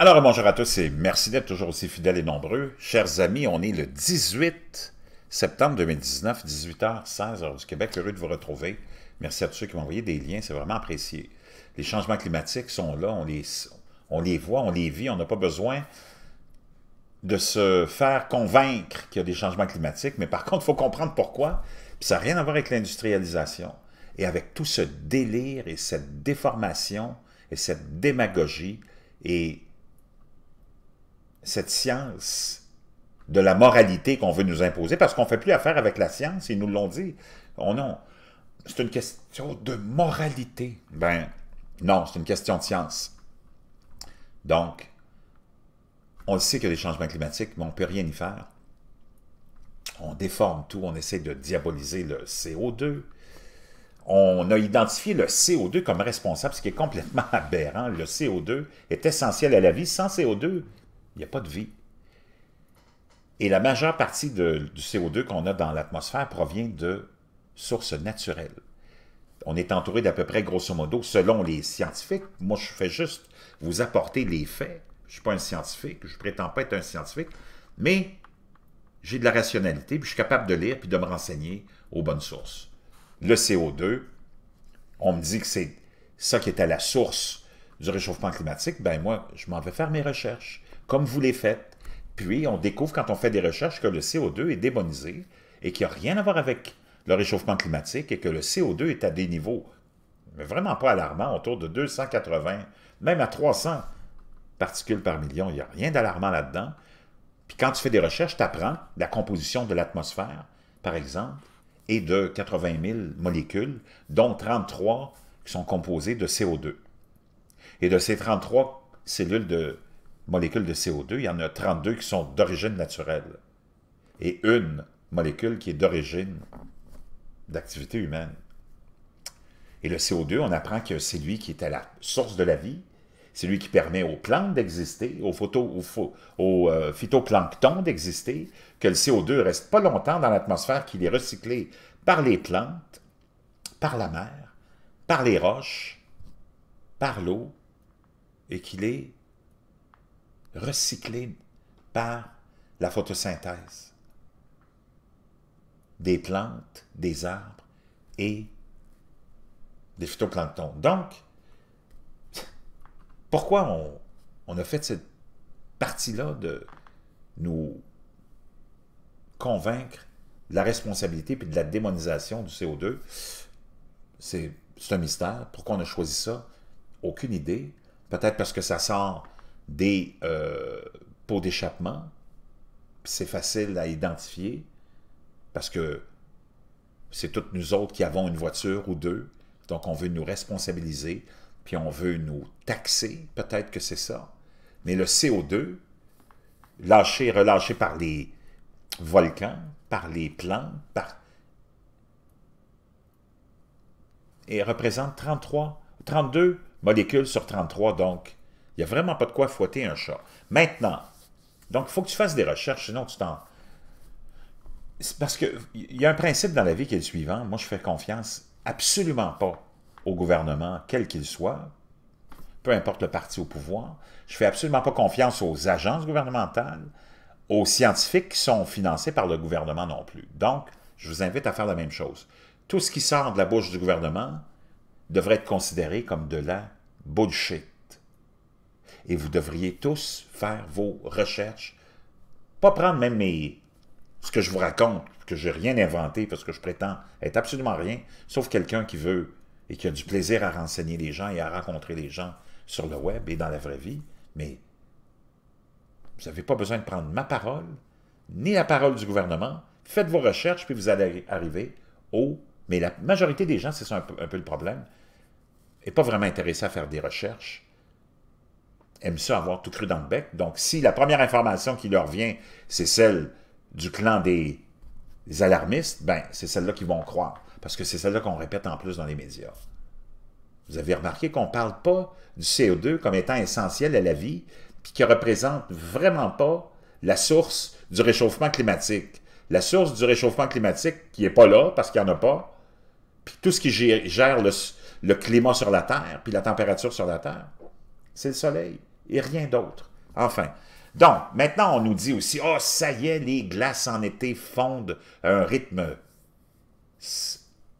Alors bonjour à tous et merci d'être toujours aussi fidèles et nombreux. Chers amis, on est le 18 septembre 2019, 18h, 16h du Québec. Heureux de vous retrouver. Merci à tous ceux qui m'ont envoyé des liens, c'est vraiment apprécié. Les changements climatiques sont là, on les, on les voit, on les vit, on n'a pas besoin de se faire convaincre qu'il y a des changements climatiques, mais par contre, il faut comprendre pourquoi. Puis ça n'a rien à voir avec l'industrialisation. Et avec tout ce délire et cette déformation et cette démagogie et cette science de la moralité qu'on veut nous imposer, parce qu'on ne fait plus affaire avec la science, ils nous l'ont dit. Oh non, c'est une question de moralité. Ben, non, c'est une question de science. Donc, on sait qu'il y a des changements climatiques, mais on ne peut rien y faire. On déforme tout, on essaie de diaboliser le CO2. On a identifié le CO2 comme responsable, ce qui est complètement aberrant. Le CO2 est essentiel à la vie. Sans CO2, il n'y a pas de vie. Et la majeure partie du CO2 qu'on a dans l'atmosphère provient de sources naturelles. On est entouré d'à peu près, grosso modo, selon les scientifiques, moi je fais juste vous apporter les faits. Je ne suis pas un scientifique, je ne prétends pas être un scientifique, mais j'ai de la rationalité, puis je suis capable de lire, puis de me renseigner aux bonnes sources. Le CO2, on me dit que c'est ça qui est à la source du réchauffement climatique, ben moi, je m'en vais faire mes recherches comme vous les faites. Puis on découvre quand on fait des recherches que le CO2 est débonisé et qu'il n'y a rien à voir avec le réchauffement climatique et que le CO2 est à des niveaux vraiment pas alarmants, autour de 280, même à 300 particules par million. Il n'y a rien d'alarmant là-dedans. Puis quand tu fais des recherches, tu apprends la composition de l'atmosphère, par exemple, et de 80 000 molécules, dont 33 qui sont composées de CO2. Et de ces 33 cellules de molécules de CO2, il y en a 32 qui sont d'origine naturelle et une molécule qui est d'origine d'activité humaine. Et le CO2, on apprend que c'est lui qui est à la source de la vie, c'est lui qui permet aux plantes d'exister, aux, photos, aux, euh, phytoplanctons d'exister, que le CO2 reste pas longtemps dans l'atmosphère, qu'il est recyclé par les plantes, par la mer, par les roches, par l'eau, et qu'il est recyclés par la photosynthèse des plantes, des arbres et des phytoplanctons. Donc, pourquoi on, a fait cette partie-là de nous convaincre de la responsabilité et de la démonisation du CO2? C'est un mystère. Pourquoi on a choisi ça? Aucune idée. Peut-être parce que ça sort des euh, pots d'échappement. C'est facile à identifier parce que c'est toutes nous autres qui avons une voiture ou deux. Donc, on veut nous responsabiliser, puis on veut nous taxer, peut-être que c'est ça. Mais le CO2, lâché, relâché par les volcans, par les plantes, par... et représente 33, 32 molécules sur 33, donc il n'y a vraiment pas de quoi fouetter un chat. Maintenant, donc il faut que tu fasses des recherches, sinon tu t'en... Parce qu'il y a un principe dans la vie qui est le suivant. Moi, je fais confiance absolument pas au gouvernement, quel qu'il soit, peu importe le parti au pouvoir. Je fais absolument pas confiance aux agences gouvernementales, aux scientifiques qui sont financés par le gouvernement non plus. Donc, je vous invite à faire la même chose. Tout ce qui sort de la bouche du gouvernement devrait être considéré comme de la bullshit et vous devriez tous faire vos recherches. Pas prendre même mes, ce que je vous raconte, que je n'ai rien inventé parce que je prétends être absolument rien, sauf quelqu'un qui veut et qui a du plaisir à renseigner les gens et à rencontrer les gens sur le web et dans la vraie vie. Mais vous n'avez pas besoin de prendre ma parole, ni la parole du gouvernement. Faites vos recherches, puis vous allez arriver au... Mais la majorité des gens, c'est ça un peu, un peu le problème, n'est pas vraiment intéressé à faire des recherches aiment ça avoir tout cru dans le bec. Donc, si la première information qui leur vient, c'est celle du clan des, alarmistes, ben, c'est celle-là qu'ils vont croire, parce que c'est celle-là qu'on répète en plus dans les médias. Vous avez remarqué qu'on ne parle pas du CO2 comme étant essentiel à la vie, puis qui ne représente vraiment pas la source du réchauffement climatique. La source du réchauffement climatique qui n'est pas là parce qu'il n'y en a pas, puis tout ce qui gère le climat sur la Terre, puis la température sur la Terre c'est le soleil et rien d'autre. Enfin. Donc, maintenant, on nous dit aussi, oh, ça y est, les glaces en été fondent à un rythme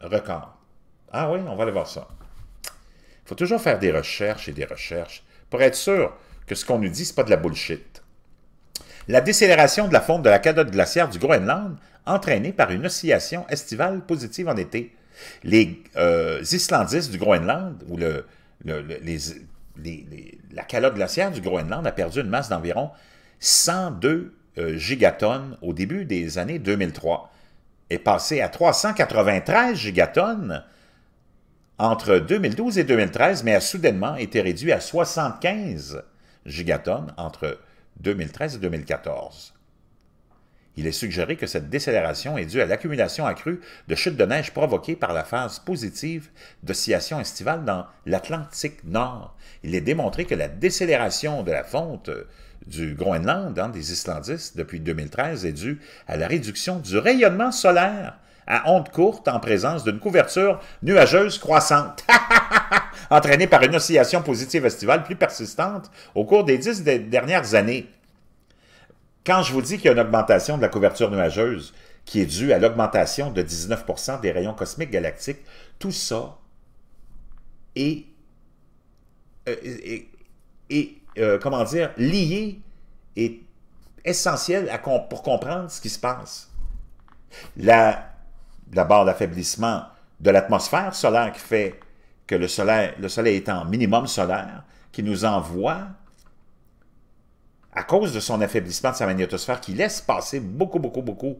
record. Ah oui, on va aller voir ça. Il faut toujours faire des recherches et des recherches pour être sûr que ce qu'on nous dit, ce n'est pas de la bullshit. La décélération de la fonte de la calotte glaciaire du Groenland, entraînée par une oscillation estivale positive en été. Les euh, Islandistes du Groenland, ou les la calotte glaciaire du Groenland a perdu une masse d'environ 102 euh, gigatonnes au début des années 2003 est passée à 393 gigatonnes entre 2012 et 2013, mais a soudainement été réduite à 75 gigatonnes entre 2013 et 2014. Il est suggéré que cette décélération est due à l'accumulation accrue de chutes de neige provoquées par la phase positive d'oscillation estivale dans l'Atlantique Nord. Il est démontré que la décélération de la fonte euh, du Groenland, dans hein, des Islandistes, depuis 2013, est due à la réduction du rayonnement solaire à ondes courtes en présence d'une couverture nuageuse croissante, entraînée par une oscillation positive estivale plus persistante au cours des dix dernières années. Quand je vous dis qu'il y a une augmentation de la couverture nuageuse qui est due à l'augmentation de 19 des rayons cosmiques galactiques, tout ça est, euh, euh, comment dire, lié et essentiel pour comprendre ce qui se passe. D'abord, l'affaiblissement de l'atmosphère solaire qui fait que le soleil, le soleil en minimum solaire, qui nous envoie à cause de son affaiblissement de sa magnétosphère qui laisse passer beaucoup, beaucoup, beaucoup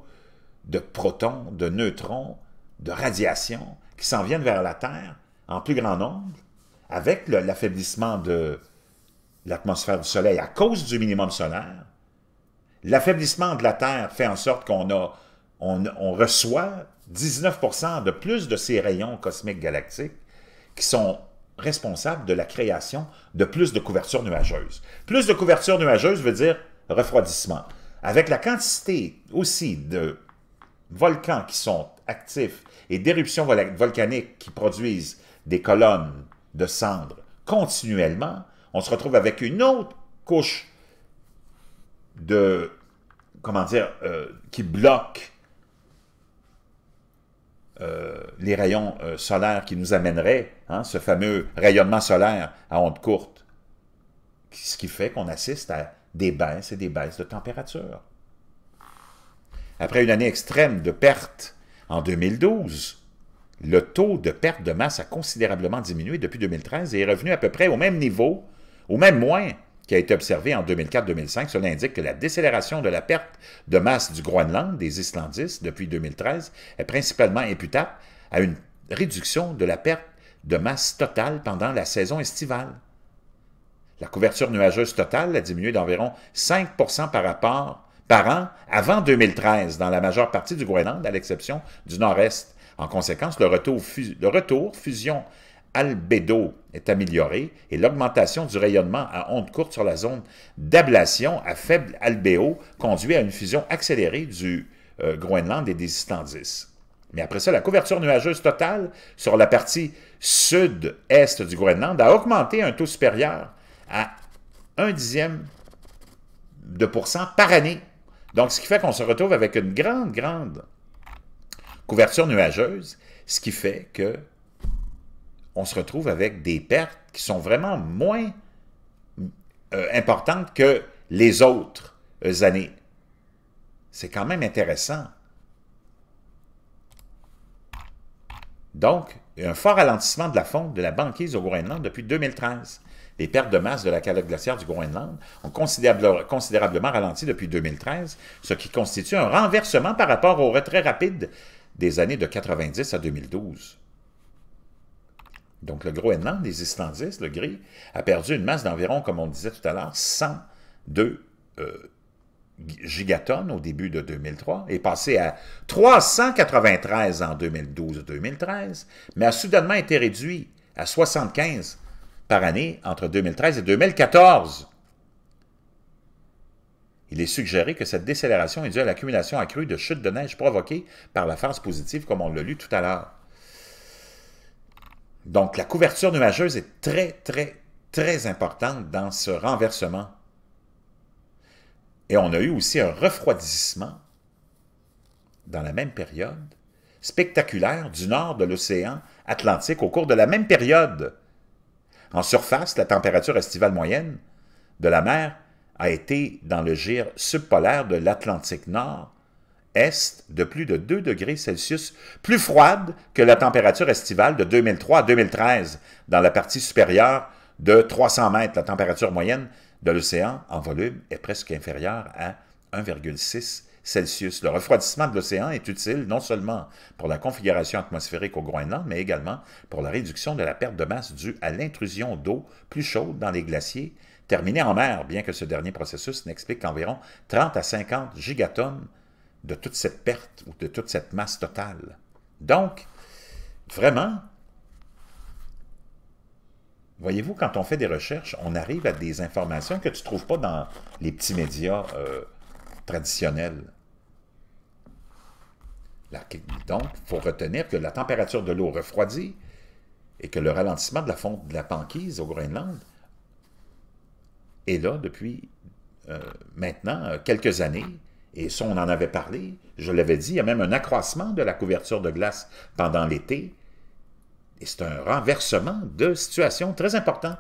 de protons, de neutrons, de radiations qui s'en viennent vers la Terre en plus grand nombre, avec l'affaiblissement de l'atmosphère du Soleil à cause du minimum solaire, l'affaiblissement de la Terre fait en sorte qu'on on, reçoit 19 de plus de ces rayons cosmiques galactiques qui sont responsable de la création de plus de couverture nuageuse. Plus de couverture nuageuse veut dire refroidissement. Avec la quantité aussi de volcans qui sont actifs et d'éruptions volcaniques qui produisent des colonnes de cendres continuellement, on se retrouve avec une autre couche de, comment dire, euh, qui bloque euh, les rayons euh, solaires qui nous amèneraient, hein, ce fameux rayonnement solaire à ondes courtes, ce qui fait qu'on assiste à des baisses et des baisses de température. Après une année extrême de pertes en 2012, le taux de perte de masse a considérablement diminué depuis 2013 et est revenu à peu près au même niveau, au même moins, qui a été observé en 2004-2005. Cela indique que la décélération de la perte de masse du Groenland des Islandistes depuis 2013 est principalement imputable à une réduction de la perte de masse totale pendant la saison estivale. La couverture nuageuse totale a diminué d'environ 5 par rapport par an avant 2013 dans la majeure partie du Groenland, à l'exception du nord-est. En conséquence, le retour, le retour fusion albédo est amélioré et l'augmentation du rayonnement à ondes courtes sur la zone d'ablation à faible albéo conduit à une fusion accélérée du euh, Groenland et des Islandis. Mais après ça, la couverture nuageuse totale sur la partie sud-est du Groenland a augmenté à un taux supérieur à un dixième de cent par année. Donc, ce qui fait qu'on se retrouve avec une grande, grande couverture nuageuse, ce qui fait que on se retrouve avec des pertes qui sont vraiment moins euh, importantes que les autres euh, années. C'est quand même intéressant. Donc, un fort ralentissement de la fonte de la banquise au Groenland depuis 2013. Les pertes de masse de la calotte glaciaire du Groenland ont considérablement ralenti depuis 2013, ce qui constitue un renversement par rapport au retrait rapide des années de 90 à 2012. Donc, le Groenland, les Islandistes, le gris, a perdu une masse d'environ, comme on disait tout à l'heure, 102 euh, gigatonnes au début de 2003 et passé à 393 en 2012-2013, mais a soudainement été réduit à 75 par année entre 2013 et 2014. Il est suggéré que cette décélération est due à l'accumulation accrue de chutes de neige provoquées par la phase positive, comme on l'a lu tout à l'heure. Donc, la couverture nuageuse est très, très, très importante dans ce renversement. Et on a eu aussi un refroidissement dans la même période spectaculaire du nord de l'océan Atlantique au cours de la même période. En surface, la température estivale moyenne de la mer a été dans le gire subpolaire de l'Atlantique Nord est de plus de 2 degrés Celsius, plus froide que la température estivale de 2003 à 2013 dans la partie supérieure de 300 mètres. La température moyenne de l'océan en volume est presque inférieure à 1,6 Celsius. Le refroidissement de l'océan est utile non seulement pour la configuration atmosphérique au Groenland, mais également pour la réduction de la perte de masse due à l'intrusion d'eau plus chaude dans les glaciers terminés en mer, bien que ce dernier processus n'explique qu'environ 30 à 50 gigatonnes de toute cette perte ou de toute cette masse totale. Donc, vraiment, voyez-vous, quand on fait des recherches, on arrive à des informations que tu ne trouves pas dans les petits médias euh, traditionnels. donc, il faut retenir que la température de l'eau refroidit et que le ralentissement de la fonte de la banquise au Groenland est là depuis euh, maintenant euh, quelques années, et ça, on en avait parlé, je l'avais dit, il y a même un accroissement de la couverture de glace pendant l'été. Et c'est un renversement de situation très important.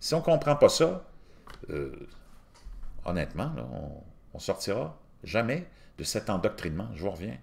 Si on ne comprend pas ça, euh, honnêtement, on ne sortira jamais de cet endoctrinement. Je vous reviens.